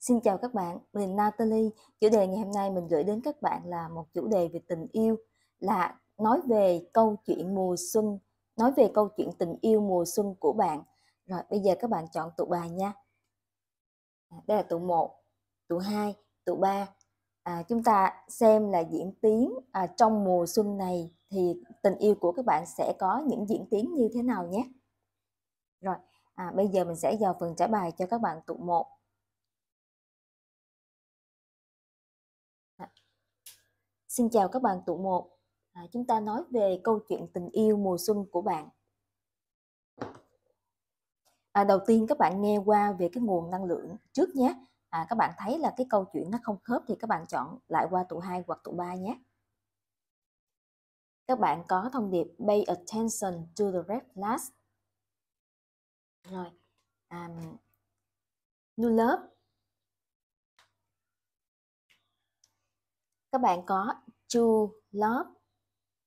Xin chào các bạn, mình Natalie. Chủ đề ngày hôm nay mình gửi đến các bạn là một chủ đề về tình yêu, là nói về câu chuyện mùa xuân, nói về câu chuyện tình yêu mùa xuân của bạn. Rồi bây giờ các bạn chọn tụ bài nha. À, đây là tụ 1, tụ 2, tụ 3. À, chúng ta xem là diễn tiến à, trong mùa xuân này thì tình yêu của các bạn sẽ có những diễn tiến như thế nào nhé. Rồi, à, bây giờ mình sẽ vào phần trả bài cho các bạn tụ 1. Xin chào các bạn tụ một. À, chúng ta nói về câu chuyện tình yêu mùa xuân của bạn. À, đầu tiên các bạn nghe qua về cái nguồn năng lượng trước nhé. À, các bạn thấy là cái câu chuyện nó không khớp thì các bạn chọn lại qua tụ 2 hoặc tụ 3 nhé. Các bạn có thông điệp pay attention to the red flags. Rồi. Um, nu lớp các bạn có true love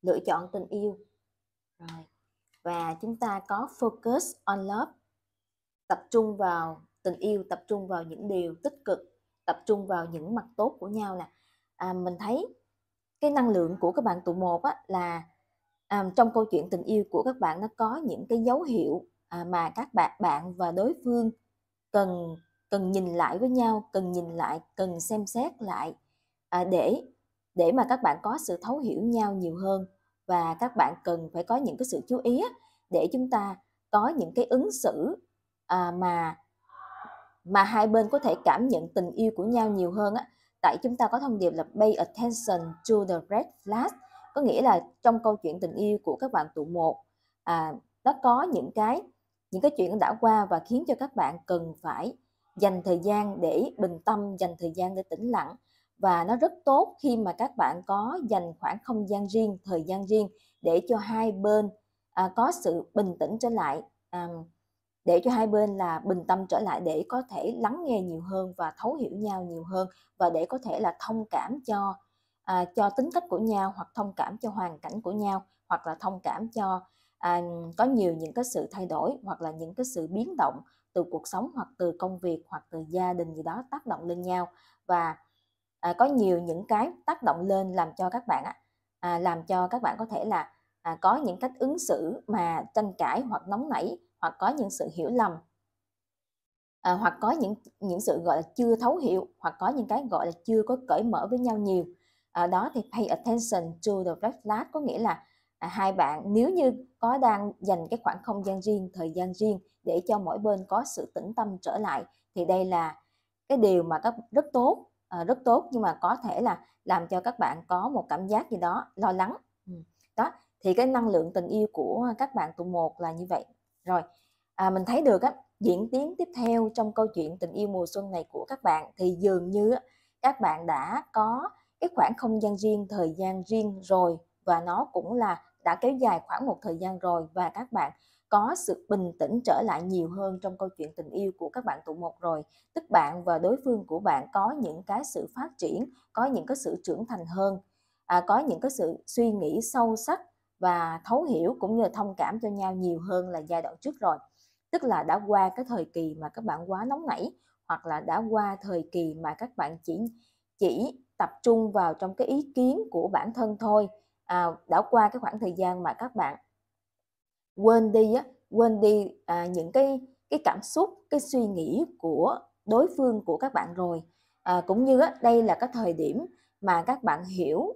lựa chọn tình yêu rồi và chúng ta có focus on love tập trung vào tình yêu tập trung vào những điều tích cực tập trung vào những mặt tốt của nhau nè à, mình thấy cái năng lượng của các bạn tụ một á, là à, trong câu chuyện tình yêu của các bạn nó có những cái dấu hiệu à, mà các bạn bạn và đối phương cần cần nhìn lại với nhau cần nhìn lại cần xem xét lại à, để để mà các bạn có sự thấu hiểu nhau nhiều hơn và các bạn cần phải có những cái sự chú ý để chúng ta có những cái ứng xử à, mà mà hai bên có thể cảm nhận tình yêu của nhau nhiều hơn á tại chúng ta có thông điệp là pay attention to the red flag có nghĩa là trong câu chuyện tình yêu của các bạn tụ một à, nó có những cái những cái chuyện đã qua và khiến cho các bạn cần phải dành thời gian để bình tâm dành thời gian để tĩnh lặng và nó rất tốt khi mà các bạn có dành khoảng không gian riêng thời gian riêng để cho hai bên à, có sự bình tĩnh trở lại à, để cho hai bên là bình tâm trở lại để có thể lắng nghe nhiều hơn và thấu hiểu nhau nhiều hơn và để có thể là thông cảm cho à, cho tính cách của nhau hoặc thông cảm cho hoàn cảnh của nhau hoặc là thông cảm cho à, có nhiều những cái sự thay đổi hoặc là những cái sự biến động từ cuộc sống hoặc từ công việc hoặc từ gia đình gì đó tác động lên nhau và à, có nhiều những cái tác động lên làm cho các bạn à, làm cho các bạn có thể là à, có những cách ứng xử mà tranh cãi hoặc nóng nảy hoặc có những sự hiểu lầm à, hoặc có những những sự gọi là chưa thấu hiểu hoặc có những cái gọi là chưa có cởi mở với nhau nhiều ở à, đó thì pay attention to the red flag có nghĩa là à, hai bạn nếu như có đang dành cái khoảng không gian riêng thời gian riêng để cho mỗi bên có sự tĩnh tâm trở lại thì đây là cái điều mà các rất tốt Ờ, rất tốt nhưng mà có thể là làm cho các bạn có một cảm giác gì đó lo lắng ừ, đó thì cái năng lượng tình yêu của các bạn tụ một là như vậy rồi à, mình thấy được á diễn tiến tiếp theo trong câu chuyện tình yêu mùa xuân này của các bạn thì dường như các bạn đã có cái khoảng không gian riêng thời gian riêng rồi và nó cũng là đã kéo dài khoảng một thời gian rồi và các bạn có sự bình tĩnh trở lại nhiều hơn trong câu chuyện tình yêu của các bạn tụ một rồi tức bạn và đối phương của bạn có những cái sự phát triển có những cái sự trưởng thành hơn à, có những cái sự suy nghĩ sâu sắc và thấu hiểu cũng như là thông cảm cho nhau nhiều hơn là giai đoạn trước rồi tức là đã qua cái thời kỳ mà các bạn quá nóng nảy hoặc là đã qua thời kỳ mà các bạn chỉ chỉ tập trung vào trong cái ý kiến của bản thân thôi à, đã qua cái khoảng thời gian mà các bạn quên đi á quên đi à, những cái cái cảm xúc cái suy nghĩ của đối phương của các bạn rồi à, cũng như á, đây là cái thời điểm mà các bạn hiểu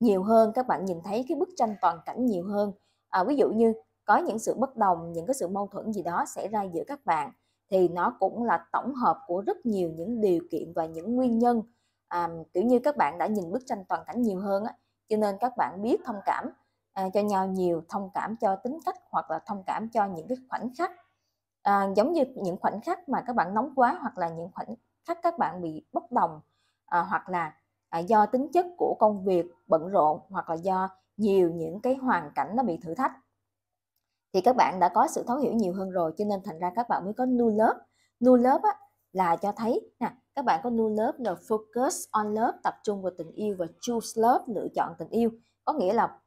nhiều hơn các bạn nhìn thấy cái bức tranh toàn cảnh nhiều hơn à, ví dụ như có những sự bất đồng những cái sự mâu thuẫn gì đó xảy ra giữa các bạn thì nó cũng là tổng hợp của rất nhiều những điều kiện và những nguyên nhân à, kiểu như các bạn đã nhìn bức tranh toàn cảnh nhiều hơn á, cho nên các bạn biết thông cảm à, cho nhau nhiều thông cảm cho tính cách hoặc là thông cảm cho những cái khoảnh khắc à, giống như những khoảnh khắc mà các bạn nóng quá hoặc là những khoảnh khắc các bạn bị bất đồng à, hoặc là à, do tính chất của công việc bận rộn hoặc là do nhiều những cái hoàn cảnh nó bị thử thách thì các bạn đã có sự thấu hiểu nhiều hơn rồi cho nên thành ra các bạn mới có nuôi lớp nuôi lớp á, là cho thấy nè các bạn có nuôi lớp là focus on love tập trung vào tình yêu và choose love lựa chọn tình yêu có nghĩa là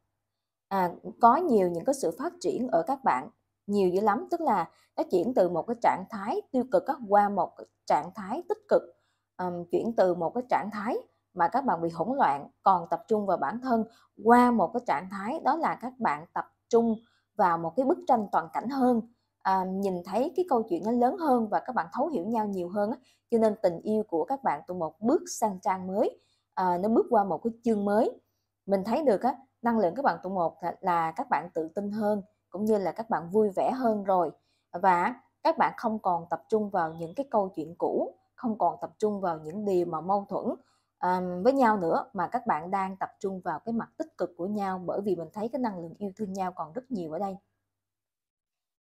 à, có nhiều những cái sự phát triển ở các bạn nhiều dữ lắm tức là nó chuyển từ một cái trạng thái tiêu cực qua một trạng thái tích cực um, chuyển từ một cái trạng thái mà các bạn bị hỗn loạn còn tập trung vào bản thân qua một cái trạng thái đó là các bạn tập trung vào một cái bức tranh toàn cảnh hơn à, nhìn thấy cái câu chuyện nó lớn hơn và các bạn thấu hiểu nhau nhiều hơn á. cho nên tình yêu của các bạn từ một bước sang trang mới à, nó bước qua một cái chương mới mình thấy được á năng lượng các bạn tụ một là các bạn tự tin hơn cũng như là các bạn vui vẻ hơn rồi và các bạn không còn tập trung vào những cái câu chuyện cũ không còn tập trung vào những điều mà mâu thuẫn um, với nhau nữa mà các bạn đang tập trung vào cái mặt tích cực của nhau bởi vì mình thấy cái năng lượng yêu thương nhau còn rất nhiều ở đây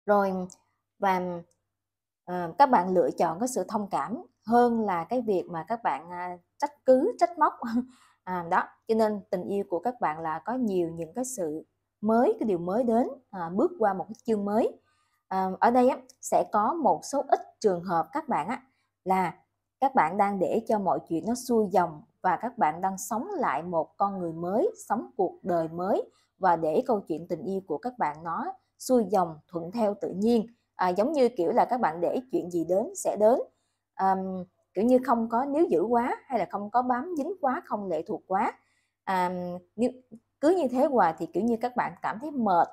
rồi và uh, các bạn lựa chọn cái sự thông cảm hơn là cái việc mà các bạn uh, trách cứ trách móc à, đó cho nên tình yêu của các bạn là có nhiều những cái sự mới cái điều mới đến à, bước qua một cái chương mới à, ở đây á, sẽ có một số ít trường hợp các bạn á, là các bạn đang để cho mọi chuyện nó xuôi dòng và các bạn đang sống lại một con người mới sống cuộc đời mới và để câu chuyện tình yêu của các bạn nó xuôi dòng thuận theo tự nhiên à, giống như kiểu là các bạn để chuyện gì đến sẽ đến à, kiểu như không có nếu giữ quá hay là không có bám dính quá không lệ thuộc quá à, nếu cứ như thế hoài thì kiểu như các bạn cảm thấy mệt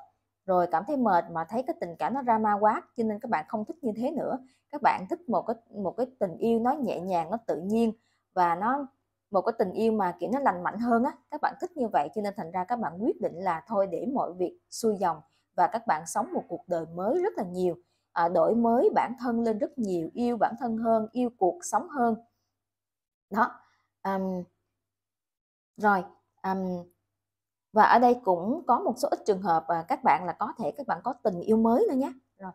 rồi cảm thấy mệt mà thấy cái tình cảm nó drama quá cho nên các bạn không thích như thế nữa các bạn thích một cái một cái tình yêu nó nhẹ nhàng nó tự nhiên và nó một cái tình yêu mà kiểu nó lành mạnh hơn á các bạn thích như vậy cho nên thành ra các bạn quyết định là thôi để mọi việc xuôi dòng và các bạn sống một cuộc đời mới rất là nhiều à, đổi mới bản thân lên rất nhiều yêu bản thân hơn yêu cuộc sống hơn đó um, rồi um, và ở đây cũng có một số ít trường hợp à, các bạn là có thể các bạn có tình yêu mới nữa nhé rồi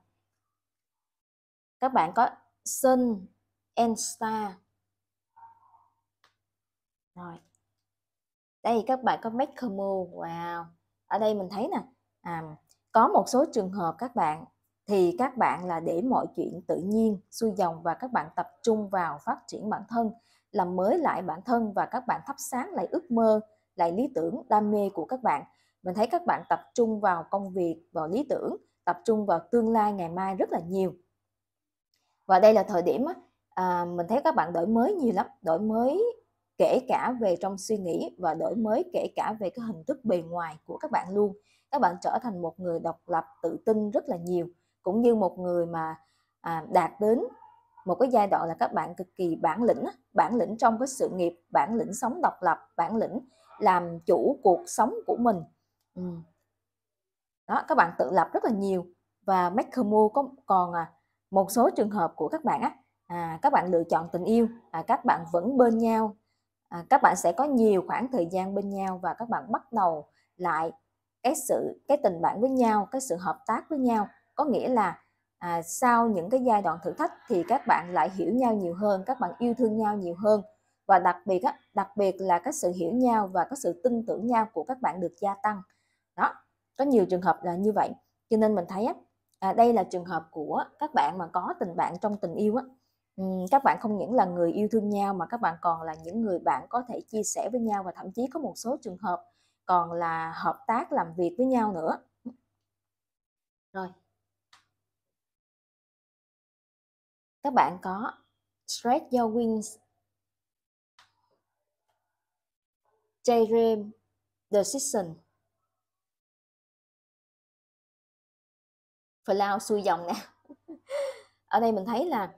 các bạn có sun and star rồi đây các bạn có make wow ở đây mình thấy nè à, có một số trường hợp các bạn thì các bạn là để mọi chuyện tự nhiên xuôi dòng và các bạn tập trung vào phát triển bản thân làm mới lại bản thân và các bạn thắp sáng lại ước mơ lại lý tưởng đam mê của các bạn mình thấy các bạn tập trung vào công việc vào lý tưởng tập trung vào tương lai ngày mai rất là nhiều và đây là thời điểm à, mình thấy các bạn đổi mới nhiều lắm đổi mới kể cả về trong suy nghĩ và đổi mới kể cả về cái hình thức bề ngoài của các bạn luôn các bạn trở thành một người độc lập tự tin rất là nhiều cũng như một người mà à, đạt đến một cái giai đoạn là các bạn cực kỳ bản lĩnh bản lĩnh trong cái sự nghiệp bản lĩnh sống độc lập bản lĩnh làm chủ cuộc sống của mình ừ. đó các bạn tự lập rất là nhiều và Makermo có còn à, một số trường hợp của các bạn á à, các bạn lựa chọn tình yêu à, các bạn vẫn bên nhau à, các bạn sẽ có nhiều khoảng thời gian bên nhau và các bạn bắt đầu lại cái sự cái tình bạn với nhau cái sự hợp tác với nhau có nghĩa là à, sau những cái giai đoạn thử thách thì các bạn lại hiểu nhau nhiều hơn các bạn yêu thương nhau nhiều hơn và đặc biệt á, đặc biệt là cái sự hiểu nhau và cái sự tin tưởng nhau của các bạn được gia tăng đó có nhiều trường hợp là như vậy cho nên mình thấy á, à, đây là trường hợp của các bạn mà có tình bạn trong tình yêu á ừ, các bạn không những là người yêu thương nhau mà các bạn còn là những người bạn có thể chia sẻ với nhau và thậm chí có một số trường hợp còn là hợp tác làm việc với nhau nữa rồi các bạn có Stretch Your Wings, Daydream, The Season. Phải lao xuôi dòng nè. Ở đây mình thấy là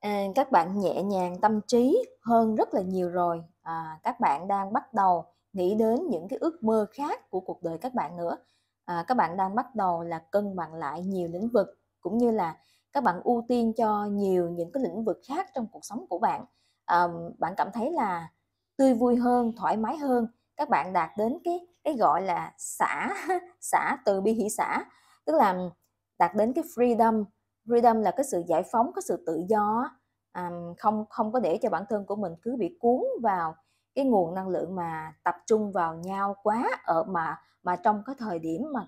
à, các bạn nhẹ nhàng tâm trí hơn rất là nhiều rồi. À, các bạn đang bắt đầu nghĩ đến những cái ước mơ khác của cuộc đời các bạn nữa. À, các bạn đang bắt đầu là cân bằng lại nhiều lĩnh vực cũng như là các bạn ưu tiên cho nhiều những cái lĩnh vực khác trong cuộc sống của bạn à, bạn cảm thấy là tươi vui hơn thoải mái hơn các bạn đạt đến cái cái gọi là xả xả từ bi hỷ xả tức là đạt đến cái freedom freedom là cái sự giải phóng cái sự tự do à, không không có để cho bản thân của mình cứ bị cuốn vào cái nguồn năng lượng mà tập trung vào nhau quá ở mà mà trong cái thời điểm mà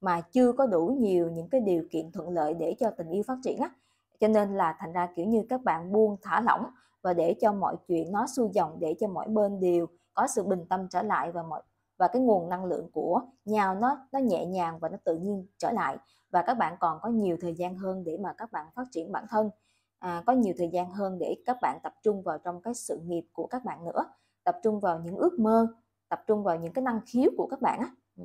mà chưa có đủ nhiều những cái điều kiện thuận lợi để cho tình yêu phát triển á cho nên là thành ra kiểu như các bạn buông thả lỏng và để cho mọi chuyện nó xuôi dòng để cho mỗi bên đều có sự bình tâm trở lại và mọi và cái nguồn năng lượng của nhau nó nó nhẹ nhàng và nó tự nhiên trở lại và các bạn còn có nhiều thời gian hơn để mà các bạn phát triển bản thân à, có nhiều thời gian hơn để các bạn tập trung vào trong cái sự nghiệp của các bạn nữa tập trung vào những ước mơ tập trung vào những cái năng khiếu của các bạn á ừ.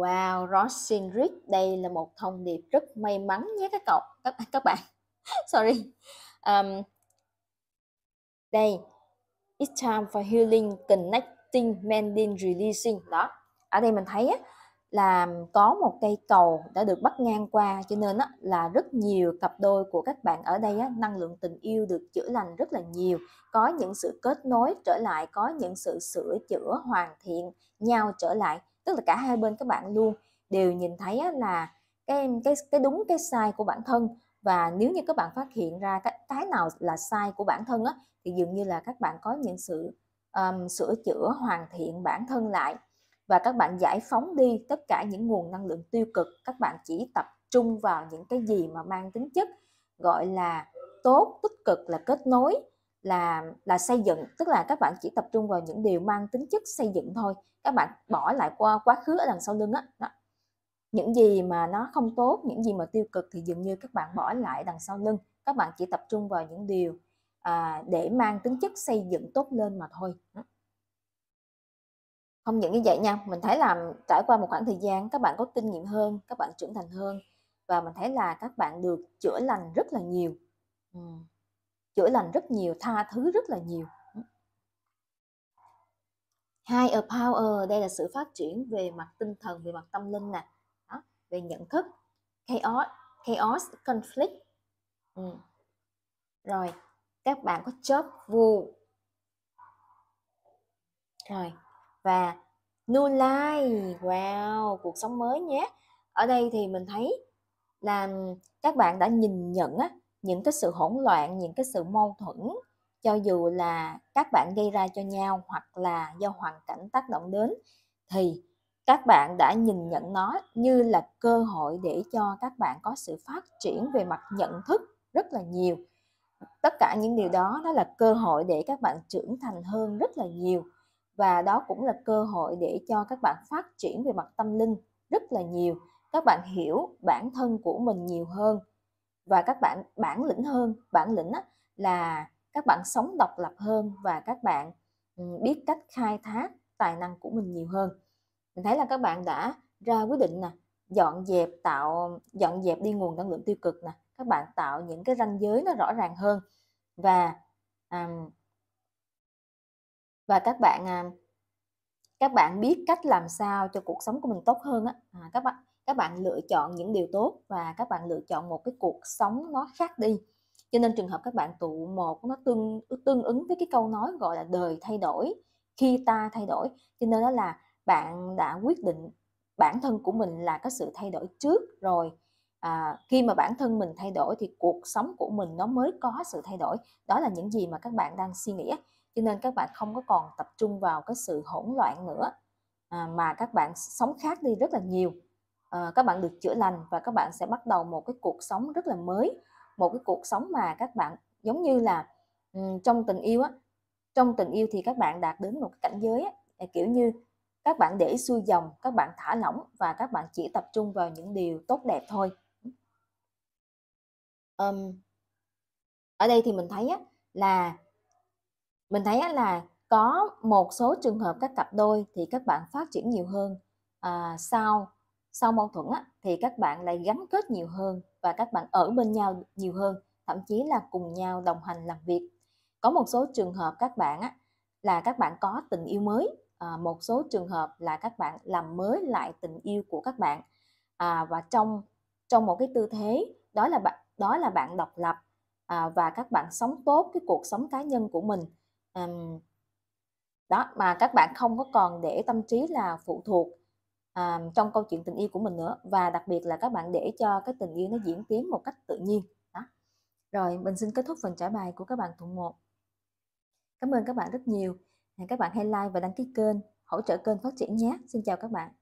Wow, Rosinric, đây là một thông điệp rất may mắn nhé các cậu, các, các bạn. Sorry. Um, đây, it's time for healing, connecting, mending, releasing. Đó, ở đây mình thấy á, là có một cây cầu đã được bắt ngang qua cho nên á, là rất nhiều cặp đôi của các bạn ở đây á, năng lượng tình yêu được chữa lành rất là nhiều có những sự kết nối trở lại có những sự sửa chữa hoàn thiện nhau trở lại tức là cả hai bên các bạn luôn đều nhìn thấy là cái cái cái đúng cái sai của bản thân và nếu như các bạn phát hiện ra cái cái nào là sai của bản thân á thì dường như là các bạn có những sự um, sửa chữa hoàn thiện bản thân lại và các bạn giải phóng đi tất cả những nguồn năng lượng tiêu cực các bạn chỉ tập trung vào những cái gì mà mang tính chất gọi là tốt tích cực là kết nối là là xây dựng tức là các bạn chỉ tập trung vào những điều mang tính chất xây dựng thôi các bạn bỏ lại qua quá khứ ở đằng sau lưng á đó. những gì mà nó không tốt những gì mà tiêu cực thì dường như các bạn bỏ lại đằng sau lưng các bạn chỉ tập trung vào những điều à, để mang tính chất xây dựng tốt lên mà thôi không những như vậy nha mình thấy là trải qua một khoảng thời gian các bạn có kinh nghiệm hơn các bạn trưởng thành hơn và mình thấy là các bạn được chữa lành rất là nhiều ừ chữa lành rất nhiều tha thứ rất là nhiều hai a power đây là sự phát triển về mặt tinh thần về mặt tâm linh nè đó, về nhận thức chaos chaos conflict ừ. rồi các bạn có chớp vu rồi và new life wow cuộc sống mới nhé ở đây thì mình thấy là các bạn đã nhìn nhận á những cái sự hỗn loạn những cái sự mâu thuẫn cho dù là các bạn gây ra cho nhau hoặc là do hoàn cảnh tác động đến thì các bạn đã nhìn nhận nó như là cơ hội để cho các bạn có sự phát triển về mặt nhận thức rất là nhiều tất cả những điều đó đó là cơ hội để các bạn trưởng thành hơn rất là nhiều và đó cũng là cơ hội để cho các bạn phát triển về mặt tâm linh rất là nhiều các bạn hiểu bản thân của mình nhiều hơn và các bạn bản lĩnh hơn bản lĩnh là các bạn sống độc lập hơn và các bạn ừ, biết cách khai thác tài năng của mình nhiều hơn mình thấy là các bạn đã ra quyết định nè dọn dẹp tạo dọn dẹp đi nguồn năng lượng tiêu cực nè các bạn tạo những cái ranh giới nó rõ ràng hơn và um, và các bạn các bạn biết cách làm sao cho cuộc sống của mình tốt hơn á à, các bạn các bạn lựa chọn những điều tốt và các bạn lựa chọn một cái cuộc sống nó khác đi cho nên trường hợp các bạn tụ một nó tương tương ứng với cái câu nói gọi là đời thay đổi khi ta thay đổi cho nên đó là bạn đã quyết định bản thân của mình là có sự thay đổi trước rồi à, khi mà bản thân mình thay đổi thì cuộc sống của mình nó mới có sự thay đổi đó là những gì mà các bạn đang suy nghĩ cho nên các bạn không có còn tập trung vào cái sự hỗn loạn nữa à, mà các bạn sống khác đi rất là nhiều uh, các bạn được chữa lành và các bạn sẽ bắt đầu một cái cuộc sống rất là mới một cái cuộc sống mà các bạn giống như là um, trong tình yêu á trong tình yêu thì các bạn đạt đến một cảnh giới á, kiểu như các bạn để xuôi dòng các bạn thả lỏng và các bạn chỉ tập trung vào những điều tốt đẹp thôi um, ở đây thì mình thấy á, là mình thấy á, là có một số trường hợp các cặp đôi thì các bạn phát triển nhiều hơn à, sau sau mâu thuẫn á, thì các bạn lại gắn kết nhiều hơn và các bạn ở bên nhau nhiều hơn thậm chí là cùng nhau đồng hành làm việc có một số trường hợp các bạn á, là các bạn có tình yêu mới à, một số trường hợp là các bạn làm mới lại tình yêu của các bạn à, và trong trong một cái tư thế đó là bạn đó là bạn độc lập à, và các bạn sống tốt cái cuộc sống cá nhân của mình à, đó mà các bạn không có còn để tâm trí là phụ thuộc à, trong câu chuyện tình yêu của mình nữa và đặc biệt là các bạn để cho cái tình yêu nó diễn tiến một cách tự nhiên đó rồi mình xin kết thúc phần trả bài của các bạn tuần một cảm ơn các bạn rất nhiều hẹn các bạn hãy like và đăng ký kênh hỗ trợ kênh phát triển nhé xin chào các bạn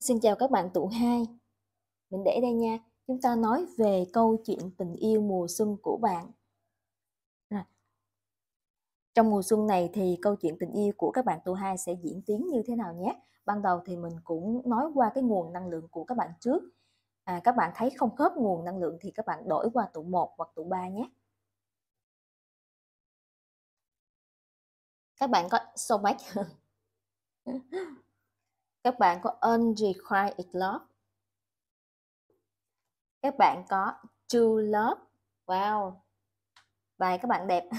Xin chào các bạn tụ hai Mình để đây nha chúng ta nói về câu chuyện tình yêu mùa xuân của bạn trong mùa xuân này thì câu chuyện tình yêu của các bạn tuổi hai sẽ diễn tiến như thế nào nhé ban đầu thì mình cũng nói qua cái nguồn năng lượng của các bạn trước à, các bạn thấy không khớp nguồn năng lượng thì các bạn đổi qua tụ 1 hoặc tụ 3 nhé các bạn có so much các bạn có energy cry it love các bạn có true love wow bài các bạn đẹp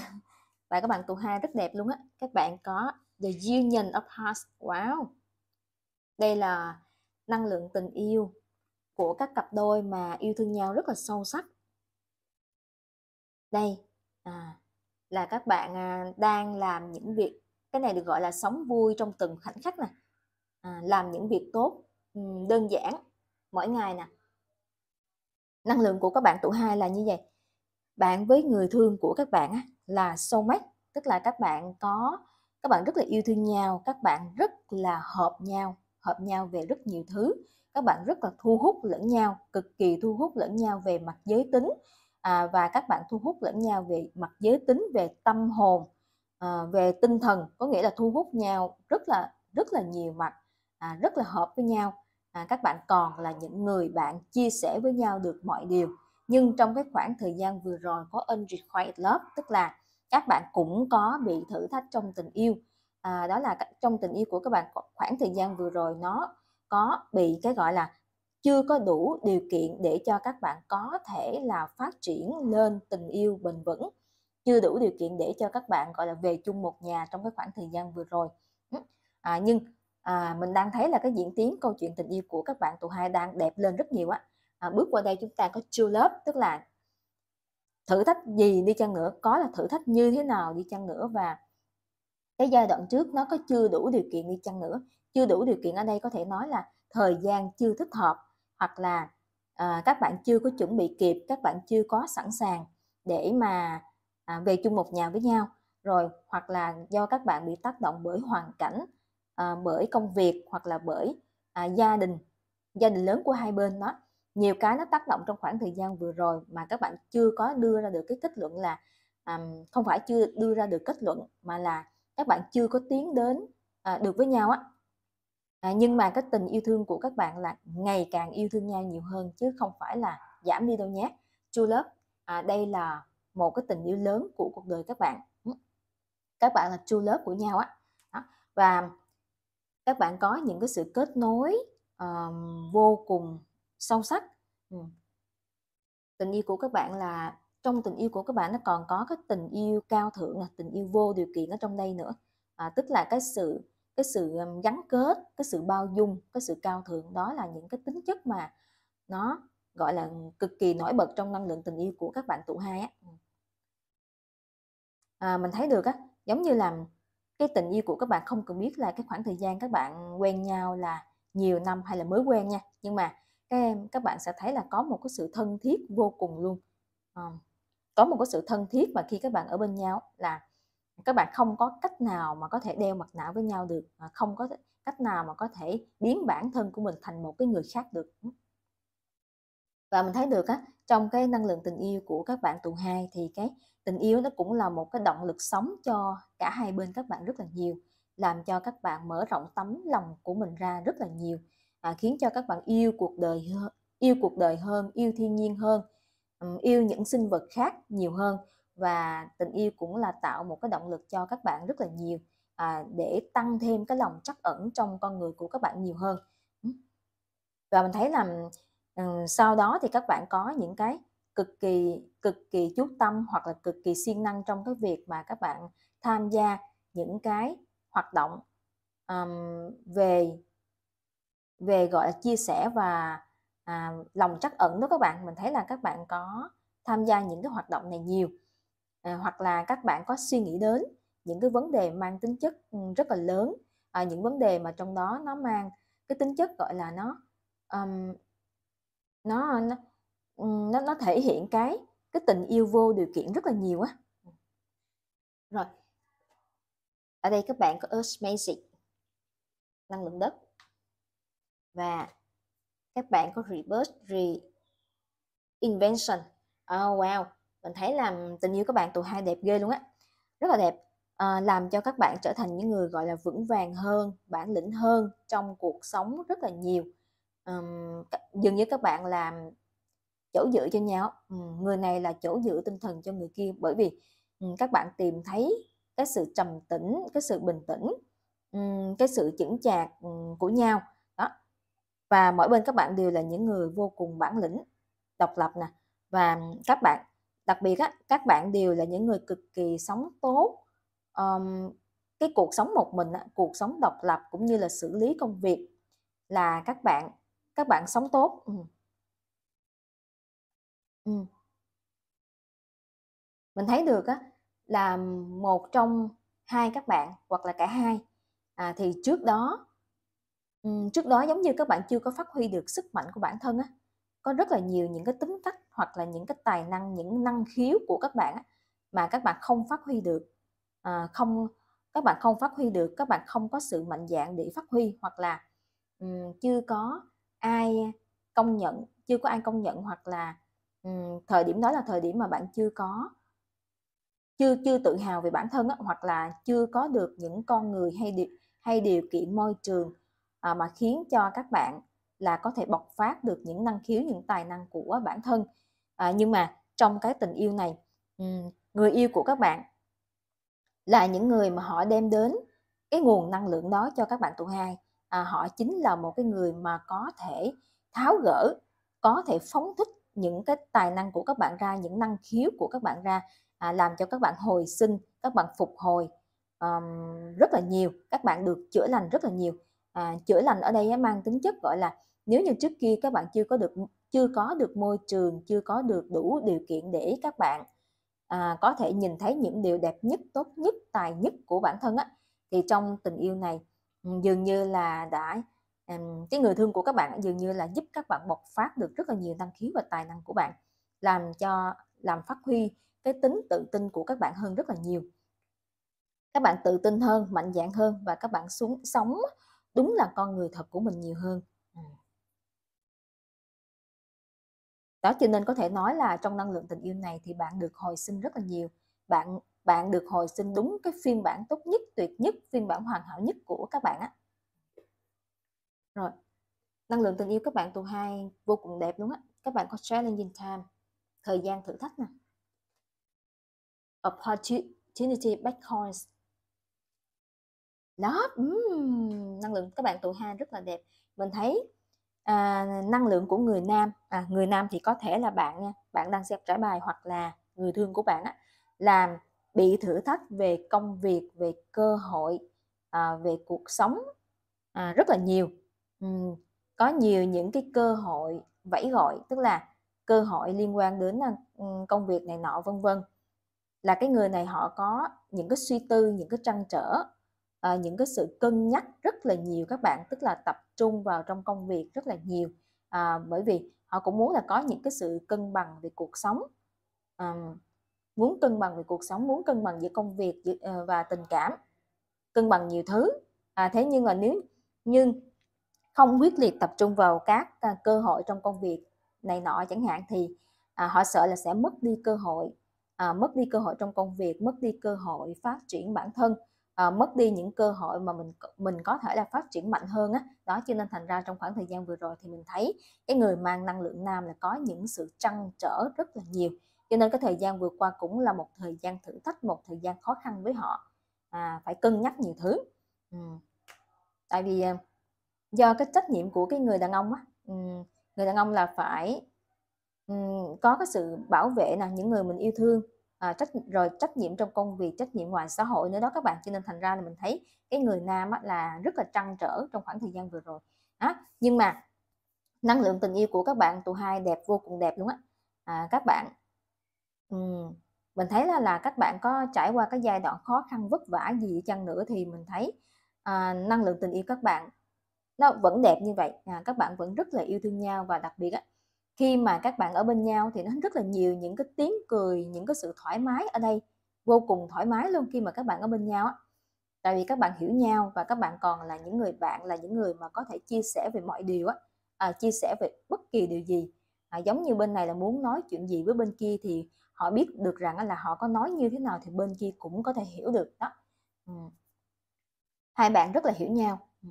bài các bạn tụ hai rất đẹp luôn á các bạn có the union of hearts wow đây là năng lượng tình yêu của các cặp đôi mà yêu thương nhau rất là sâu sắc đây à, là các bạn à, đang làm những việc cái này được gọi là sống vui trong từng khoảnh khắc nè à, làm những việc tốt đơn giản mỗi ngày nè năng lượng của các bạn tuổi hai là như vậy bạn với người thương của các bạn á, là soulmate tức là các bạn có các bạn rất là yêu thương nhau các bạn rất là hợp nhau hợp nhau về rất nhiều thứ các bạn rất là thu hút lẫn nhau cực kỳ thu hút lẫn nhau về mặt giới tính à, và các bạn thu hút lẫn nhau về mặt giới tính về tâm hồn à, về tinh thần có nghĩa là thu hút nhau rất là rất là nhiều mặt à, rất là hợp với nhau à, các bạn còn là những người bạn chia sẻ với nhau được mọi điều nhưng trong cái khoảng thời gian vừa rồi có unrequited love tức là các bạn cũng có bị thử thách trong tình yêu à, đó là trong tình yêu của các bạn khoảng thời gian vừa rồi nó có bị cái gọi là chưa có đủ điều kiện để cho các bạn có thể là phát triển lên tình yêu bền vững chưa đủ điều kiện để cho các bạn gọi là về chung một nhà trong cái khoảng thời gian vừa rồi à, nhưng à, mình đang thấy là cái diễn tiến câu chuyện tình yêu của các bạn tụ hai đang đẹp lên rất nhiều á à, bước qua đây chúng ta có chưa lớp tức là thử thách gì đi chăng nữa có là thử thách như thế nào đi chăng nữa và cái giai đoạn trước nó có chưa đủ điều kiện đi chăng nữa chưa đủ điều kiện ở đây có thể nói là thời gian chưa thích hợp hoặc là à, các bạn chưa có chuẩn bị kịp các bạn chưa có sẵn sàng để mà à, về chung một nhà với nhau rồi hoặc là do các bạn bị tác động bởi hoàn cảnh à, bởi công việc hoặc là bởi à, gia đình gia đình lớn của hai bên đó nhiều cái nó tác động trong khoảng thời gian vừa rồi mà các bạn chưa có đưa ra được cái kết luận là um, không phải chưa đưa ra được kết luận mà là các bạn chưa có tiến đến à, được với nhau á à, nhưng mà cái tình yêu thương của các bạn là ngày càng yêu thương nhau nhiều hơn chứ không phải là giảm đi đâu nhé true lớp à, đây là một cái tình yêu lớn của cuộc đời các bạn các bạn là true lớp của nhau á và các bạn có những cái sự kết nối um, vô cùng sâu sắc ừ. tình yêu của các bạn là trong tình yêu của các bạn nó còn có cái tình yêu cao thượng là tình yêu vô điều kiện ở trong đây nữa à, tức là cái sự cái sự gắn kết cái sự bao dung cái sự cao thượng đó là những cái tính chất mà nó gọi là cực kỳ nổi bật trong năng lượng tình yêu của các bạn tụ hai á ừ. à, mình thấy được á giống như là cái tình yêu của các bạn không cần biết là cái khoảng thời gian các bạn quen nhau là nhiều năm hay là mới quen nha nhưng mà các em các bạn sẽ thấy là có một cái sự thân thiết vô cùng luôn à, có một cái sự thân thiết mà khi các bạn ở bên nhau là các bạn không có cách nào mà có thể đeo mặt nạ với nhau được mà không có cách nào mà có thể biến bản thân của mình thành một cái người khác được và mình thấy được á trong cái năng lượng tình yêu của các bạn tuần hai thì cái tình yêu nó cũng là một cái động lực sống cho cả hai bên các bạn rất là nhiều làm cho các bạn mở rộng tấm lòng của mình ra rất là nhiều à, khiến cho các bạn yêu cuộc đời hơn yêu cuộc đời hơn yêu thiên nhiên hơn yêu những sinh vật khác nhiều hơn và tình yêu cũng là tạo một cái động lực cho các bạn rất là nhiều à, để tăng thêm cái lòng trắc ẩn trong con người của các bạn nhiều hơn và mình thấy là Ờ, sau đó thì các bạn có những cái cực kỳ cực kỳ chú tâm hoặc là cực kỳ siêng năng trong cái việc mà các bạn tham gia những cái hoạt động um, về về gọi là chia sẻ và à, lòng trắc ẩn đó các bạn mình thấy là các bạn có tham gia những cái hoạt động này nhiều à, hoặc là các bạn có suy nghĩ đến những cái vấn đề mang tính chất rất là lớn à, những vấn đề mà trong đó nó mang cái tính chất gọi là nó um, nó nó, nó nó thể hiện cái cái tình yêu vô điều kiện rất là nhiều á. Rồi. Ở đây các bạn có Earth Magic, năng lượng đất. Và các bạn có Rebirth, Reinvention. Oh wow, mình thấy là tình yêu các bạn tụi hai đẹp ghê luôn á. Rất là đẹp. À, làm cho các bạn trở thành những người gọi là vững vàng hơn, bản lĩnh hơn trong cuộc sống rất là nhiều um, dường như các bạn làm chỗ dựa cho nhau um, người này là chỗ dựa tinh thần cho người kia bởi vì um, các bạn tìm thấy cái sự trầm tĩnh cái sự bình tĩnh um, cái sự chững chạc um, của nhau đó và mỗi bên các bạn đều là những người vô cùng bản lĩnh độc lập nè và các bạn đặc biệt á, các bạn đều là những người cực kỳ sống tốt um, cái cuộc sống một mình á, cuộc sống độc lập cũng như là xử lý công việc là các bạn các bạn sống tốt ừ. Ừ. mình thấy được á là một trong hai các bạn hoặc là cả hai à, thì trước đó ừ, trước đó giống như các bạn chưa có phát huy được sức mạnh của bản thân á có rất là nhiều những cái tính cách hoặc là những cái tài năng những năng khiếu của các bạn á, mà các bạn không phát huy được à, không các bạn không phát huy được các bạn không có sự mạnh dạng để phát huy hoặc là um, chưa có ai công nhận chưa có ai công nhận hoặc là um, thời điểm đó là thời điểm mà bạn chưa có chưa chưa tự hào về bản thân á, hoặc là chưa có được những con người hay điều hay điều kiện môi trường à, mà khiến cho các bạn là có thể bộc phát được những năng khiếu những tài năng của bản thân à, nhưng mà trong cái tình yêu này um, người yêu của các bạn là những người mà họ đem đến cái nguồn năng lượng đó cho các bạn tuổi hai à, họ chính là một cái người mà có thể tháo gỡ có thể phóng thích những cái tài năng của các bạn ra những năng khiếu của các bạn ra à, làm cho các bạn hồi sinh các bạn phục hồi um, rất là nhiều các bạn được chữa lành rất là nhiều à, chữa lành ở đây mang tính chất gọi là nếu như trước kia các bạn chưa có được chưa có được môi trường chưa có được đủ điều kiện để các bạn à, có thể nhìn thấy những điều đẹp nhất tốt nhất tài nhất của bản thân á thì trong tình yêu này dường như là đã um, cái người thương của các bạn dường như là giúp các bạn bộc phát được rất là nhiều năng khiếu và tài năng của bạn làm cho làm phát huy cái tính tự tin của các bạn hơn rất là nhiều các bạn tự tin hơn mạnh dạn hơn và các bạn xuống sống đúng là con người thật của mình nhiều hơn đó cho nên có thể nói là trong năng lượng tình yêu này thì bạn được hồi sinh rất là nhiều bạn bạn được hồi sinh đúng cái phiên bản tốt nhất tuyệt nhất phiên bản hoàn hảo nhất của các bạn á rồi năng lượng tình yêu các bạn tuần hai vô cùng đẹp đúng á các bạn có challenging time thời gian thử thách nè opportunity backcoins đó mm, năng lượng các bạn tuổi hai rất là đẹp mình thấy à, năng lượng của người nam à, người nam thì có thể là bạn nha bạn đang xem trải bài hoặc là người thương của bạn á là bị thử thách về công việc về cơ hội à, về cuộc sống à, rất là nhiều ừ, có nhiều những cái cơ hội vẫy gọi tức là cơ hội liên quan đến à, công việc này nọ vân vân là cái người này họ có những cái suy tư những cái trăn trở à, những cái sự cân nhắc rất là nhiều các bạn tức là tập trung vào trong công việc rất là nhiều à, bởi vì họ cũng muốn là có những cái sự cân bằng về cuộc sống à, muốn cân bằng về cuộc sống muốn cân bằng giữa công việc ờ, và tình cảm cân bằng nhiều thứ à, thế nhưng mà nếu nhưng không quyết liệt tập trung vào các à, cơ hội trong công việc này nọ chẳng hạn thì à, họ sợ là sẽ mất đi cơ hội à, mất đi cơ hội trong công việc mất đi cơ hội phát triển bản thân à, mất đi những cơ hội mà mình mình có thể là phát triển mạnh hơn á đó. đó cho nên thành ra trong khoảng thời gian vừa rồi thì mình thấy cái người mang năng lượng nam là có những sự trăn trở rất là nhiều cho nên cái thời gian vừa qua cũng là một thời gian thử thách một thời gian khó khăn với họ à, phải cân nhắc nhiều thứ ừ. tại vì à, do cái trách nhiệm của cái người đàn ông á người đàn ông là phải có cái sự bảo vệ là những người mình yêu thương à, trách rồi trách nhiệm trong công việc trách nhiệm ngoài xã hội nữa đó các bạn cho nên thành ra là mình thấy cái người nam á, là rất là trăn trở trong khoảng thời gian vừa rồi á nhưng mà năng lượng tình yêu của các bạn tụ hai đẹp vô cùng đẹp luôn á à, các bạn Ừ, mình thấy là là các bạn có trải qua cái giai đoạn khó khăn vất vả gì chăng nữa thì mình thấy, à, năng lượng tình yêu các bạn nó vẫn đẹp như vậy, à, các bạn vẫn rất là yêu thương nhau và đặc biệt á, khi mà các bạn ở bên nhau thì nó rất là nhiều những cái tiếng cười, những cái sự thoải mái ở đây, vô cùng thoải mái luôn khi mà các bạn ở bên nhau á. Tại vì các bạn hiểu nhau và các bạn còn là những người bạn, là những người mà có thể chia sẻ về mọi điều á, à, chia sẻ về bất kỳ điều gì. À, giống như bên này là muốn nói chuyện gì với bên kia thì họ biết được rằng là họ có nói như thế nào thì bên kia cũng có thể hiểu được đó ừ. hai bạn rất là hiểu nhau ừ.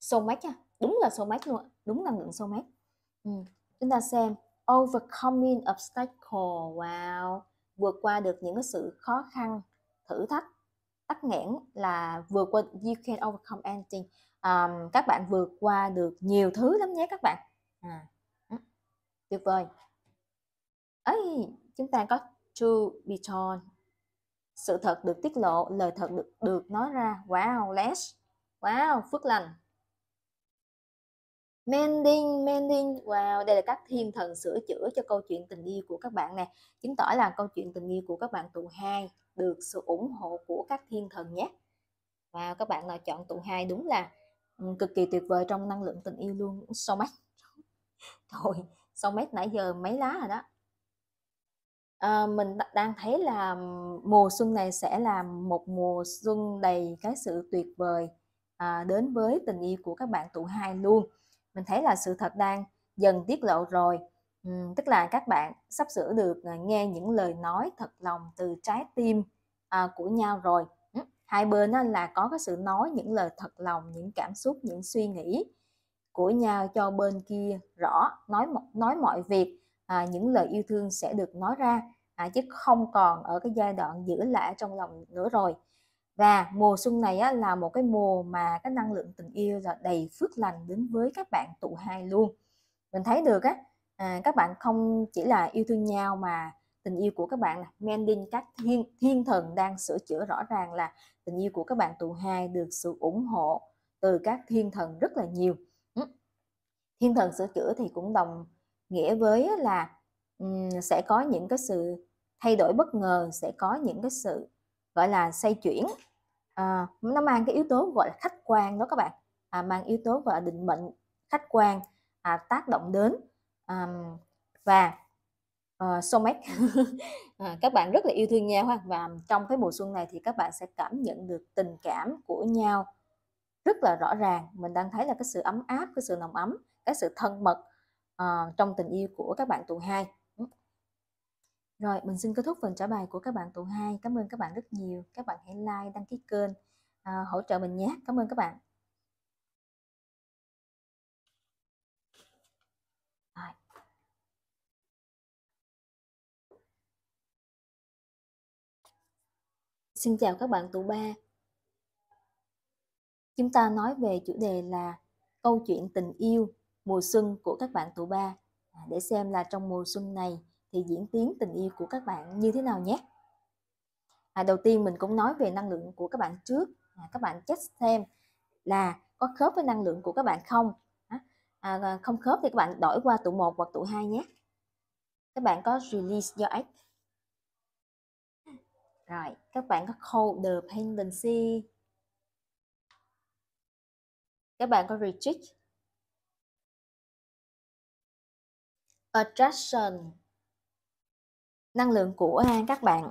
soulmate nha đúng là soulmate luôn đúng là ngưỡng soulmate ừ. chúng ta xem overcoming obstacle wow vượt qua được những cái sự khó khăn thử thách tắc nghẽn là vượt qua you can overcome anything um, các bạn vượt qua được nhiều thứ lắm nhé các bạn à, ừ. tuyệt vời ấy chúng ta có to be told sự thật được tiết lộ lời thật được được nói ra wow let's wow phước lành mending mending wow đây là các thiên thần sửa chữa cho câu chuyện tình yêu của các bạn nè chứng tỏ là câu chuyện tình yêu của các bạn tụ hai được sự ủng hộ của các thiên thần nhé wow các bạn nào chọn tụ hai đúng là ừ, cực kỳ tuyệt vời trong năng lượng tình yêu luôn so mát thôi so mát nãy giờ mấy lá rồi đó À, mình đang thấy là mùa xuân này sẽ là một mùa xuân đầy cái sự tuyệt vời à, đến với tình yêu của các bạn tuổi hai luôn. Mình thấy là sự thật đang dần tiết lộ rồi. Ừ, tức là các bạn sắp sửa được à, nghe những lời nói thật lòng từ trái tim à, của nhau rồi. hai bên á, là có cái sự nói những lời thật lòng, những cảm xúc, những suy nghĩ của nhau cho bên kia rõ, nói nói mọi việc à, những lời yêu thương sẽ được nói ra à, chứ không còn ở cái giai đoạn giữ lại trong lòng nữa rồi và mùa xuân này á, là một cái mùa mà cái năng lượng tình yêu là đầy phước lành đến với các bạn tụ hai luôn mình thấy được á à, các bạn không chỉ là yêu thương nhau mà tình yêu của các bạn là mending các thiên thiên thần đang sửa chữa rõ ràng là tình yêu của các bạn tụ hai được sự ủng hộ từ các thiên thần rất là nhiều thiên thần sửa chữa thì cũng đồng nghĩa với là um, sẽ có những cái sự thay đổi bất ngờ sẽ có những cái sự gọi là xoay chuyển à, nó mang cái yếu tố gọi là khách quan đó các bạn à, mang yếu tố gọi là định mệnh khách quan à, tác động đến à, và uh, soulmate à, các bạn rất là yêu thương nhau ha và trong cái mùa xuân này thì các bạn sẽ cảm nhận được tình cảm của nhau rất là rõ ràng mình đang thấy là cái sự ấm áp cái sự nồng ấm cái sự thân mật uh, trong tình yêu của các bạn tuần 2 rồi mình xin kết thúc phần trả bài của các bạn tuần 2 cảm ơn các bạn rất nhiều các bạn hãy like đăng ký kênh uh, hỗ trợ mình nhé cảm ơn các bạn Xin chào các bạn tụ ba. Chúng ta nói về chủ đề là câu chuyện tình yêu mùa xuân của các bạn tụ ba à, để xem là trong mùa xuân này thì diễn tiến tình yêu của các bạn như thế nào nhé. À, đầu tiên mình cũng nói về năng lượng của các bạn trước. À, các bạn check xem là có khớp với năng lượng của các bạn không. À, không khớp thì các bạn đổi qua tụ 1 hoặc tụ 2 nhé. Các bạn có release do act. Rồi, các bạn có hold the pendency. Các bạn có retreat attraction năng lượng của à, các bạn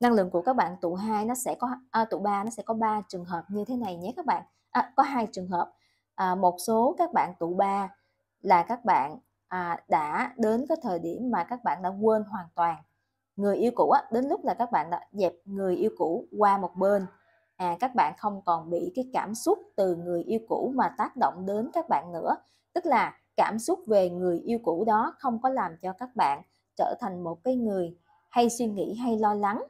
năng lượng của các bạn tụ hai nó sẽ có à, tụ ba nó sẽ có ba trường hợp như thế này nhé các bạn à, có hai trường hợp à, một số các bạn tụ ba là các bạn à, đã đến cái thời điểm mà các bạn đã quên hoàn toàn người yêu cũ á, đến lúc là các bạn đã dẹp người yêu cũ qua một bên à các bạn không còn bị cái cảm xúc từ người yêu cũ mà tác động đến các bạn nữa tức là cảm xúc về người yêu cũ đó không có làm cho các bạn trở thành một cái người hay suy nghĩ hay lo lắng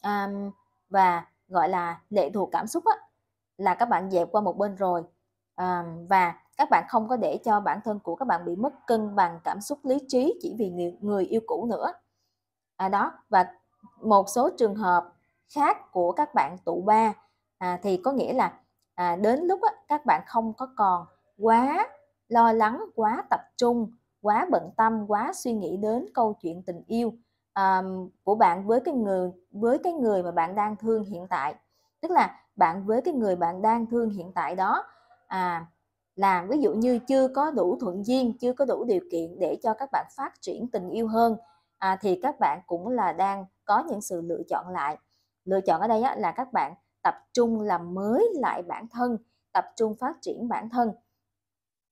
à, và gọi là lệ thuộc cảm xúc á, là các bạn dẹp qua một bên rồi à, và các bạn không có để cho bản thân của các bạn bị mất cân bằng cảm xúc lý trí chỉ vì người, người yêu cũ nữa à, đó và một số trường hợp khác của các bạn tụ ba à, thì có nghĩa là à, đến lúc á, các bạn không có còn quá lo lắng quá tập trung quá bận tâm quá suy nghĩ đến câu chuyện tình yêu um, của bạn với cái người với cái người mà bạn đang thương hiện tại tức là bạn với cái người bạn đang thương hiện tại đó à là ví dụ như chưa có đủ thuận duyên chưa có đủ điều kiện để cho các bạn phát triển tình yêu hơn à, thì các bạn cũng là đang có những sự lựa chọn lại lựa chọn ở đây là các bạn tập trung làm mới lại bản thân tập trung phát triển bản thân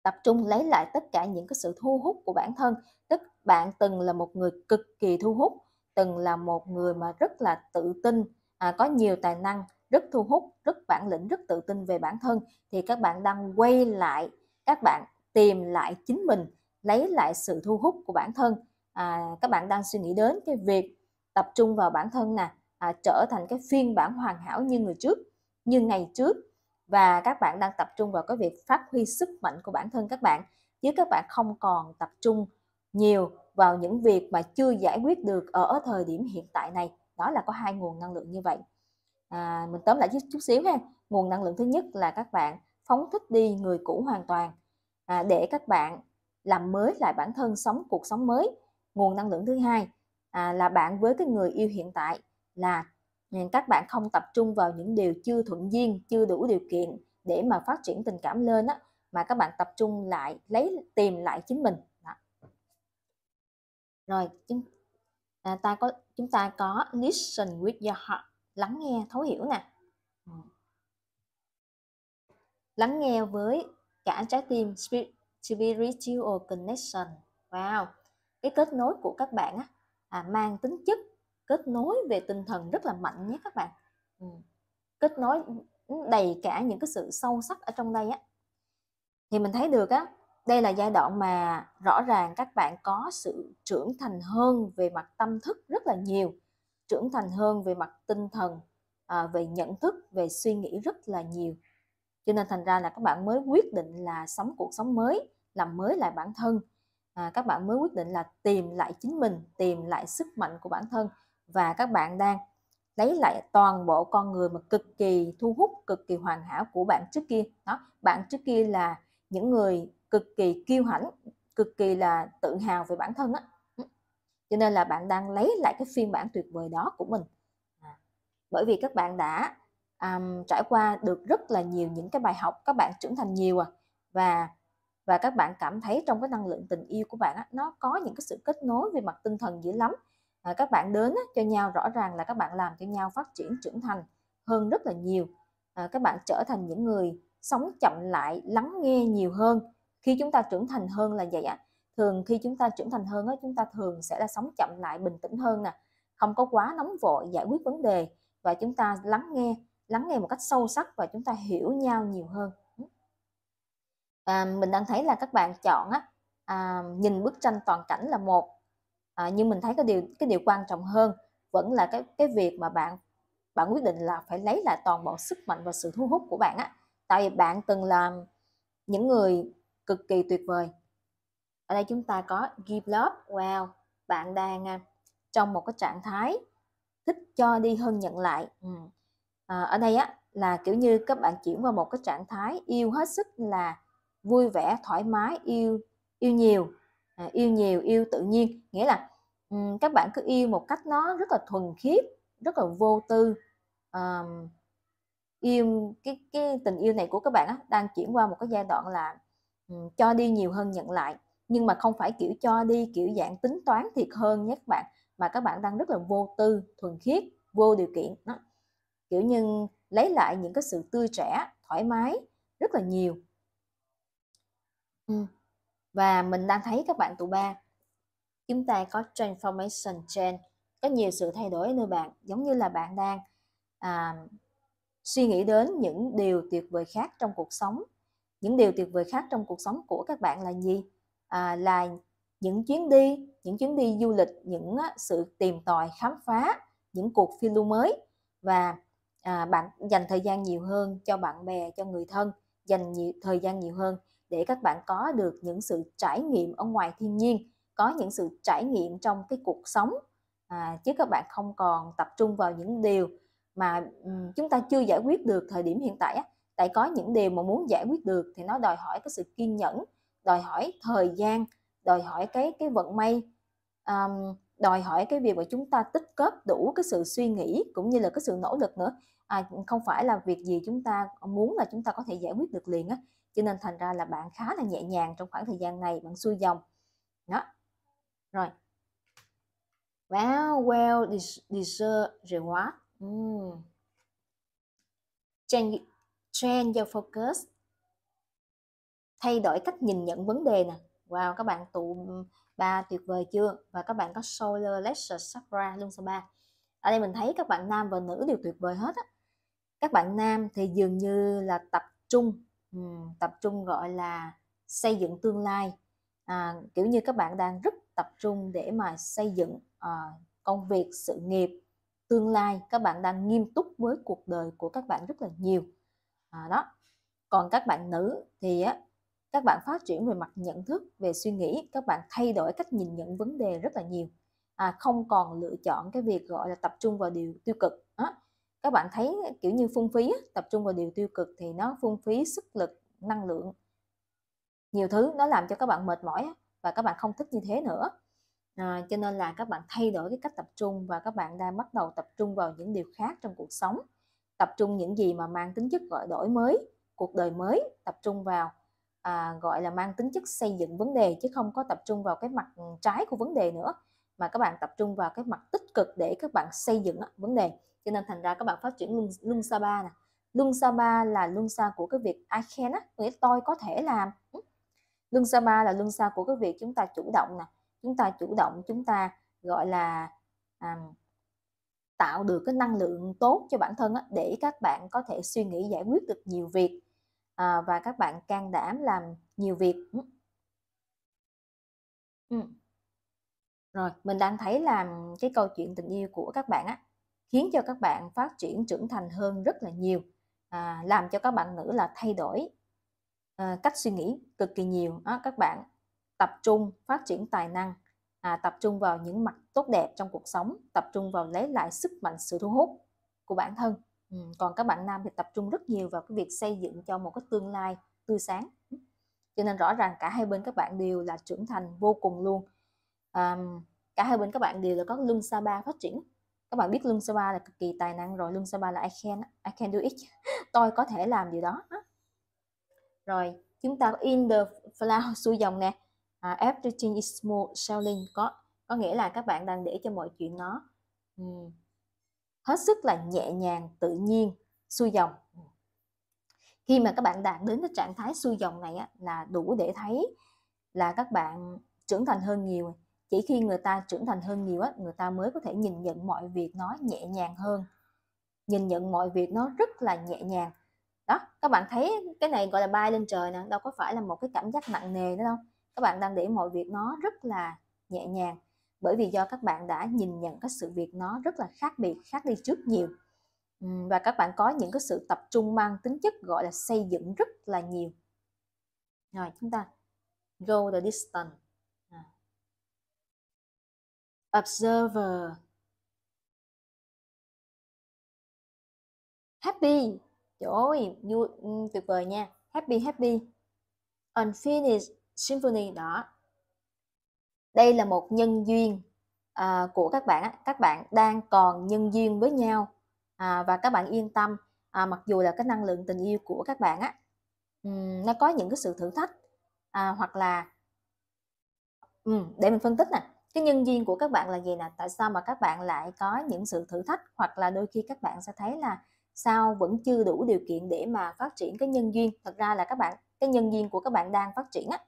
tập trung lấy lại tất cả những cái sự thu hút của bản thân tức bạn từng là một người cực kỳ thu hút từng là một người mà rất là tự tin à, có nhiều tài năng rất thu hút rất bản lĩnh rất tự tin về bản thân thì các bạn đang quay lại các bạn tìm lại chính mình lấy lại sự thu hút của bản thân à, các bạn đang suy nghĩ đến cái việc tập trung vào bản thân nè à, trở thành cái phiên bản hoàn hảo như người trước như ngày trước và các bạn đang tập trung vào cái việc phát huy sức mạnh của bản thân các bạn chứ các bạn không còn tập trung nhiều vào những việc mà chưa giải quyết được ở thời điểm hiện tại này đó là có hai nguồn năng lượng như vậy à, mình tóm lại chút, chút xíu ha nguồn năng lượng thứ nhất là các bạn phóng thích đi người cũ hoàn toàn à, để các bạn làm mới lại bản thân sống cuộc sống mới nguồn năng lượng thứ hai à, là bạn với cái người yêu hiện tại là các bạn không tập trung vào những điều chưa thuận duyên chưa đủ điều kiện để mà phát triển tình cảm lên á mà các bạn tập trung lại lấy tìm lại chính mình đó. rồi chúng à, ta có chúng ta có listen with your heart lắng nghe thấu hiểu nè ừ. lắng nghe với cả trái tim spiritual connection wow cái kết nối của các bạn á, à, mang tính chất kết nối về tinh thần rất là mạnh nhé các bạn ừ. kết nối ừ, đầy cả những cái sự sâu sắc ở trong đây á thì mình thấy được á đây là giai đoạn mà rõ ràng các bạn có sự trưởng thành hơn về mặt tâm thức rất là nhiều trưởng thành hơn về mặt tinh thần à, về nhận thức về suy nghĩ rất là nhiều cho nên thành ra là các bạn mới quyết định là sống cuộc sống mới làm mới lại bản thân à, các bạn mới quyết định là tìm lại chính mình tìm lại sức mạnh của bản thân và các bạn đang lấy lại toàn bộ con người mà cực kỳ thu hút cực kỳ hoàn hảo của bạn trước kia đó bạn trước kia là những người cực kỳ kiêu hãnh cực kỳ là tự hào về bản thân á ừ. cho nên là bạn đang lấy lại cái phiên bản tuyệt vời đó của mình à, bởi vì các bạn đã um, trải qua được rất là nhiều những cái bài học các bạn trưởng thành nhiều à và và các bạn cảm thấy trong cái năng lượng tình yêu của bạn á, nó có những cái sự kết nối về mặt tinh thần dữ lắm Ờ, các bạn đến cho nhau rõ ràng là các bạn làm cho nhau phát triển trưởng thành hơn rất là nhiều ờ, các bạn trở thành những người sống chậm lại lắng nghe nhiều hơn khi chúng ta trưởng thành hơn là vậy ạ thường khi chúng ta trưởng thành hơn á chúng ta thường sẽ là sống chậm lại bình tĩnh hơn nè không có quá nóng vội giải quyết vấn đề và chúng ta lắng nghe lắng nghe một cách sâu sắc và chúng ta hiểu nhau nhiều hơn à, mình đang thấy là các bạn chọn á à, nhìn bức tranh toàn cảnh là một à, nhưng mình thấy cái điều cái điều quan trọng hơn vẫn là cái cái việc mà bạn bạn quyết định là phải lấy lại toàn bộ sức mạnh và sự thu hút của bạn á tại vì bạn từng làm những người cực kỳ tuyệt vời ở đây chúng ta có give love wow bạn đang à, trong một cái trạng thái thích cho đi hơn nhận lại ừ. à, ở đây á là kiểu như các bạn chuyển qua một cái trạng thái yêu hết sức là vui vẻ thoải mái yêu yêu nhiều à, yêu nhiều yêu tự nhiên nghĩa là um, các bạn cứ yêu một cách nó rất là thuần khiết rất là vô tư um, yêu cái cái tình yêu này của các bạn á, đang chuyển qua một cái giai đoạn là um, cho đi nhiều hơn nhận lại nhưng mà không phải kiểu cho đi kiểu dạng tính toán thiệt hơn nhé các bạn mà các bạn đang rất là vô tư thuần khiết vô điều kiện đó kiểu như lấy lại những cái sự tươi trẻ thoải mái rất là nhiều và mình đang thấy các bạn tụi ba chúng ta có transformation change có nhiều sự thay đổi nơi bạn giống như là bạn đang à, suy nghĩ đến những điều tuyệt vời khác trong cuộc sống những điều tuyệt vời khác trong cuộc sống của các bạn là gì à, là những chuyến đi những chuyến đi du lịch những sự tìm tòi khám phá những cuộc phiêu lưu mới và à, bạn dành thời gian nhiều hơn cho bạn bè cho người thân dành nhiều thời gian nhiều hơn để các bạn có được những sự trải nghiệm ở ngoài thiên nhiên có những sự trải nghiệm trong cái cuộc sống à, chứ các bạn không còn tập trung vào những điều mà um, chúng ta chưa giải quyết được thời điểm hiện tại á tại có những điều mà muốn giải quyết được thì nó đòi hỏi cái sự kiên nhẫn đòi hỏi thời gian đòi hỏi cái cái vận may um, đòi hỏi cái việc mà chúng ta tích góp đủ cái sự suy nghĩ cũng như là cái sự nỗ lực nữa à, không phải là việc gì chúng ta muốn là chúng ta có thể giải quyết được liền á cho nên thành ra là bạn khá là nhẹ nhàng trong khoảng thời gian này bạn xuôi dòng đó rồi wow well deserve reward mm. change change your focus thay đổi cách nhìn nhận vấn đề nè wow các bạn tụ ba tuyệt vời chưa và các bạn có solar plexus chakra luôn số 3 ở đây mình thấy các bạn nam và nữ đều tuyệt vời hết á các bạn nam thì dường như là tập trung tập trung gọi là xây dựng tương lai à, kiểu như các bạn đang rất tập trung để mà xây dựng à, công việc sự nghiệp tương lai các bạn đang nghiêm túc với cuộc đời của các bạn rất là nhiều à, đó còn các bạn nữ thì á, các bạn phát triển về mặt nhận thức về suy nghĩ các bạn thay đổi cách nhìn nhận vấn đề rất là nhiều à, không còn lựa chọn cái việc gọi là tập trung vào điều tiêu cực đó các bạn thấy kiểu như phung phí tập trung vào điều tiêu cực thì nó phung phí sức lực năng lượng nhiều thứ nó làm cho các bạn mệt mỏi và các bạn không thích như thế nữa à, cho nên là các bạn thay đổi cái cách tập trung và các bạn đang bắt đầu tập trung vào những điều khác trong cuộc sống tập trung những gì mà mang tính chất gọi đổi mới cuộc đời mới tập trung vào à, gọi là mang tính chất xây dựng vấn đề chứ không có tập trung vào cái mặt trái của vấn đề nữa mà các bạn tập trung vào cái mặt tích cực để các bạn xây dựng vấn đề cho nên thành ra các bạn phát triển lung, lung sa ba nè lung sa ba là lung sa của cái việc ai khen á nghĩa tôi có thể làm ừ. lung sa ba là lung sa của cái việc chúng ta chủ động nè chúng ta chủ động chúng ta gọi là um, tạo được cái năng lượng tốt cho bản thân á, để các bạn có thể suy nghĩ giải quyết được nhiều việc à, và các bạn can đảm làm nhiều việc ừ. ừ. rồi mình đang thấy làm cái câu chuyện tình yêu của các bạn á khiến cho các bạn phát triển trưởng thành hơn rất là nhiều à, làm cho các bạn nữ là thay đổi à, cách suy nghĩ cực kỳ nhiều đó, các bạn tập trung phát triển tài năng à, tập trung vào những mặt tốt đẹp trong cuộc sống tập trung vào lấy lại sức mạnh sự thu hút của bản thân ừ. còn các bạn nam thì tập trung rất nhiều vào cái việc xây dựng cho một cái tương lai tươi sáng cho nên rõ ràng cả hai bên các bạn đều là trưởng thành vô cùng luôn à, cả hai bên các bạn đều là có lưng xa ba phát triển các bạn biết lương Seba là cực kỳ tài năng rồi lương Seba là I can I can do it tôi có thể làm điều đó rồi chúng ta có in the flow xuôi dòng nè à, everything is smooth sailing có có nghĩa là các bạn đang để cho mọi chuyện nó um, hết sức là nhẹ nhàng tự nhiên xuôi dòng khi mà các bạn đạt đến cái trạng thái xuôi dòng này á, là đủ để thấy là các bạn trưởng thành hơn nhiều chỉ khi người ta trưởng thành hơn nhiều á người ta mới có thể nhìn nhận mọi việc nó nhẹ nhàng hơn nhìn nhận mọi việc nó rất là nhẹ nhàng đó các bạn thấy cái này gọi là bay lên trời nè đâu có phải là một cái cảm giác nặng nề nữa đâu các bạn đang để mọi việc nó rất là nhẹ nhàng bởi vì do các bạn đã nhìn nhận các sự việc nó rất là khác biệt khác đi trước nhiều và các bạn có những cái sự tập trung mang tính chất gọi là xây dựng rất là nhiều rồi chúng ta go the distance observer happy trời ơi vui ừ, tuyệt vời nha happy happy unfinished symphony đó đây là một nhân duyên à, của các bạn các bạn đang còn nhân duyên với nhau à, và các bạn yên tâm à, mặc dù là cái năng lượng tình yêu của các bạn á um, nó có những cái sự thử thách à, hoặc là um, để mình phân tích nè cái nhân duyên của các bạn là gì nè? Tại sao mà các bạn lại có những sự thử thách hoặc là đôi khi các bạn sẽ thấy là sao vẫn chưa đủ điều kiện để mà phát triển cái nhân duyên. Thật ra là các bạn cái nhân duyên của các bạn đang phát triển á,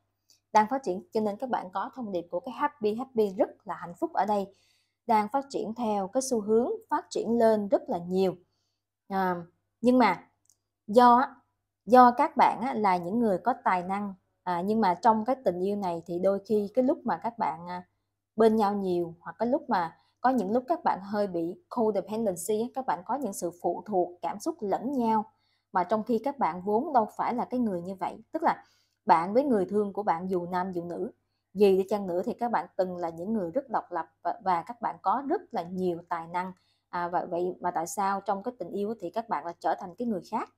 đang phát triển cho nên các bạn có thông điệp của cái happy happy rất là hạnh phúc ở đây đang phát triển theo cái xu hướng phát triển lên rất là nhiều. À, nhưng mà do do các bạn á, là những người có tài năng à, nhưng mà trong cái tình yêu này thì đôi khi cái lúc mà các bạn à, bên nhau nhiều hoặc cái lúc mà có những lúc các bạn hơi bị codependency các bạn có những sự phụ thuộc cảm xúc lẫn nhau mà trong khi các bạn vốn đâu phải là cái người như vậy tức là bạn với người thương của bạn dù nam dù nữ gì đi chăng nữa thì các bạn từng là những người rất độc lập và, và các bạn có rất là nhiều tài năng à, và vậy mà tại sao trong cái tình yêu thì các bạn là trở thành cái người khác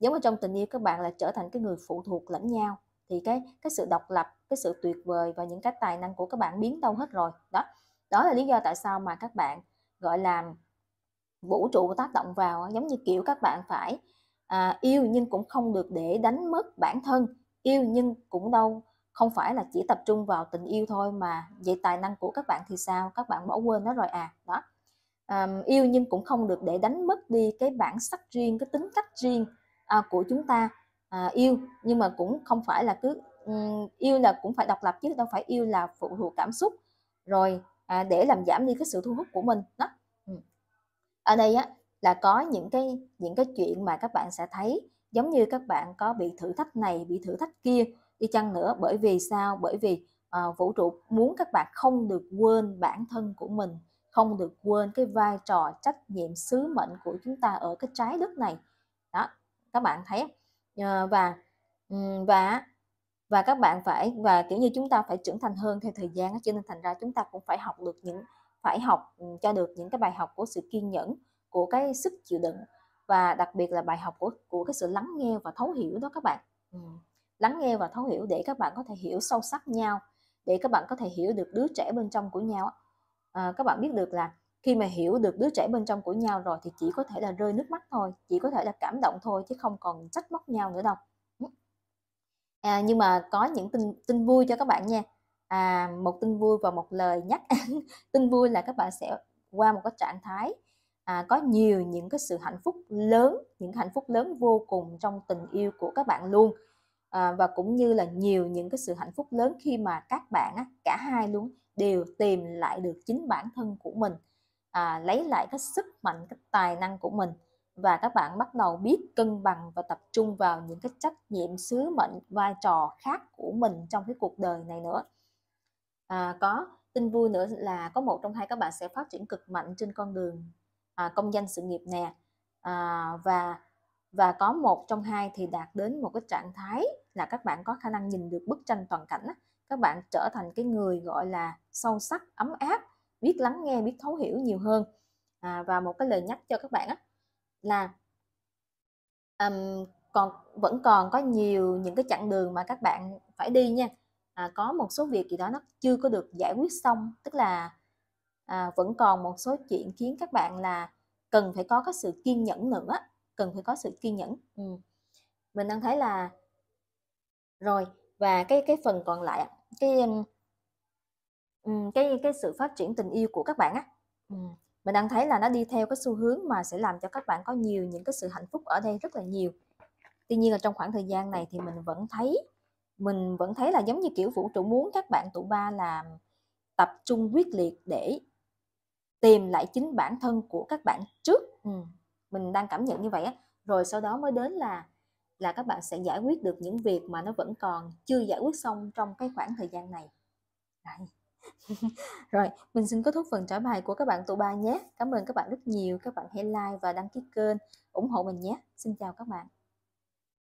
giống như trong tình yêu các bạn là trở thành cái người phụ thuộc lẫn nhau thì cái cái sự độc lập cái sự tuyệt vời và những cái tài năng của các bạn biến đâu hết rồi đó đó là lý do tại sao mà các bạn gọi là vũ trụ tác động vào giống như kiểu các bạn phải à, yêu nhưng cũng không được để đánh mất bản thân yêu nhưng cũng đâu không phải là chỉ tập trung vào tình yêu thôi mà vậy tài năng của các bạn thì sao các bạn bỏ quên nó rồi à đó um, yêu nhưng cũng không được để đánh mất đi cái bản sắc riêng cái tính cách riêng à, của chúng ta à, yêu nhưng mà cũng không phải là cứ um, yêu là cũng phải độc lập chứ đâu phải yêu là phụ thuộc cảm xúc rồi à, để làm giảm đi cái sự thu hút của mình đó ừ. ở đây á là có những cái những cái chuyện mà các bạn sẽ thấy giống như các bạn có bị thử thách này bị thử thách kia đi chăng nữa bởi vì sao bởi vì à, vũ trụ muốn các bạn không được quên bản thân của mình không được quên cái vai trò trách nhiệm sứ mệnh của chúng ta ở cái trái đất này đó các bạn thấy Ờ, và và và các bạn phải và kiểu như chúng ta phải trưởng thành hơn theo thời gian cho nên thành ra chúng ta cũng phải học được những phải học cho được những cái bài học của sự kiên nhẫn của cái sức chịu đựng và đặc biệt là bài học của của cái sự lắng nghe và thấu hiểu đó các bạn lắng nghe và thấu hiểu để các bạn có thể hiểu sâu sắc nhau để các bạn có thể hiểu được đứa trẻ bên trong của nhau à, các bạn biết được là khi mà hiểu được đứa trẻ bên trong của nhau rồi thì chỉ có thể là rơi nước mắt thôi chỉ có thể là cảm động thôi chứ không còn trách móc nhau nữa đâu à, nhưng mà có những tin tin vui cho các bạn nha à, một tin vui và một lời nhắc tin vui là các bạn sẽ qua một cái trạng thái à, có nhiều những cái sự hạnh phúc lớn những hạnh phúc lớn vô cùng trong tình yêu của các bạn luôn à, và cũng như là nhiều những cái sự hạnh phúc lớn khi mà các bạn á, cả hai luôn đều tìm lại được chính bản thân của mình à, lấy lại cái sức mạnh cái tài năng của mình và các bạn bắt đầu biết cân bằng và tập trung vào những cái trách nhiệm sứ mệnh vai trò khác của mình trong cái cuộc đời này nữa à, có tin vui nữa là có một trong hai các bạn sẽ phát triển cực mạnh trên con đường à, công danh sự nghiệp nè à, và và có một trong hai thì đạt đến một cái trạng thái là các bạn có khả năng nhìn được bức tranh toàn cảnh các bạn trở thành cái người gọi là sâu sắc ấm áp biết lắng nghe biết thấu hiểu nhiều hơn à, và một cái lời nhắc cho các bạn á, là um, còn vẫn còn có nhiều những cái chặng đường mà các bạn phải đi nha à, có một số việc gì đó nó chưa có được giải quyết xong tức là à, vẫn còn một số chuyện khiến các bạn là cần phải có cái sự kiên nhẫn nữa cần phải có sự kiên nhẫn ừ. mình đang thấy là rồi và cái cái phần còn lại cái cái cái sự phát triển tình yêu của các bạn á. Ừm, mình đang thấy là nó đi theo cái xu hướng mà sẽ làm cho các bạn có nhiều những cái sự hạnh phúc ở đây rất là nhiều. Tuy nhiên là trong khoảng thời gian này thì mình vẫn thấy mình vẫn thấy là giống như kiểu vũ trụ muốn các bạn tụ ba làm tập trung quyết liệt để tìm lại chính bản thân của các bạn trước. Ừm, mình đang cảm nhận như vậy á, rồi sau đó mới đến là là các bạn sẽ giải quyết được những việc mà nó vẫn còn chưa giải quyết xong trong cái khoảng thời gian này. Đấy. rồi mình xin kết thúc phần trả bài của các bạn tụ bài nhé cảm ơn các bạn rất nhiều các bạn hãy like và đăng ký kênh ủng hộ mình nhé xin chào các bạn